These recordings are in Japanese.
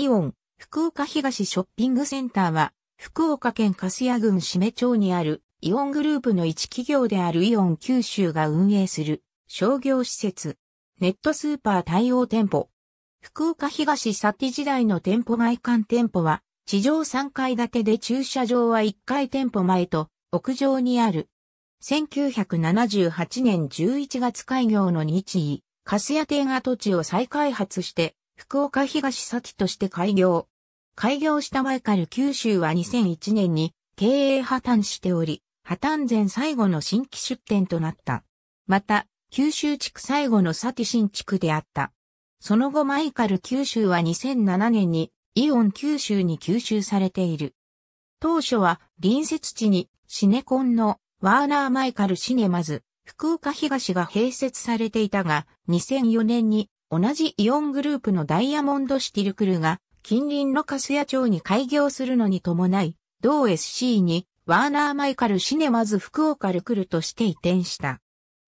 イオン、福岡東ショッピングセンターは、福岡県粕屋郡志免町にある、イオングループの一企業であるイオン九州が運営する商業施設、ネットスーパー対応店舗。福岡東サティ時代の店舗外観店舗は、地上3階建てで駐車場は1階店舗前と屋上にある。1978年11月開業の日位、粕屋店跡地を再開発して福岡東先として開業。開業した前から九州は2001年に経営破綻しており、破綻前最後の新規出店となった。また、九州地区最後のサティ新地区であった。その後マイカル九州は2007年にイオン九州に吸収されている。当初は隣接地にシネコンのワーナーマイカルシネマズ福岡東が併設されていたが2004年に同じイオングループのダイヤモンドシティルクルが近隣のカスヤ町に開業するのに伴い、同 SC にワーナーマイカルシネマズ福岡ルクルとして移転した。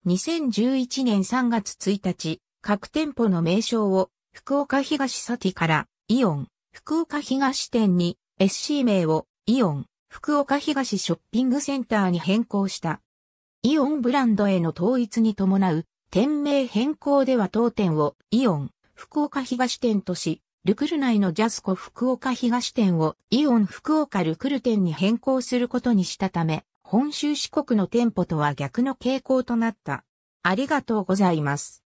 2011年3月1日、各店舗の名称を福岡東サティからイオン、福岡東店に SC 名をイオン、福岡東ショッピングセンターに変更した。イオンブランドへの統一に伴う店名変更では当店をイオン福岡東店とし、ルクル内のジャスコ福岡東店をイオン福岡ルクル店に変更することにしたため、本州四国の店舗とは逆の傾向となった。ありがとうございます。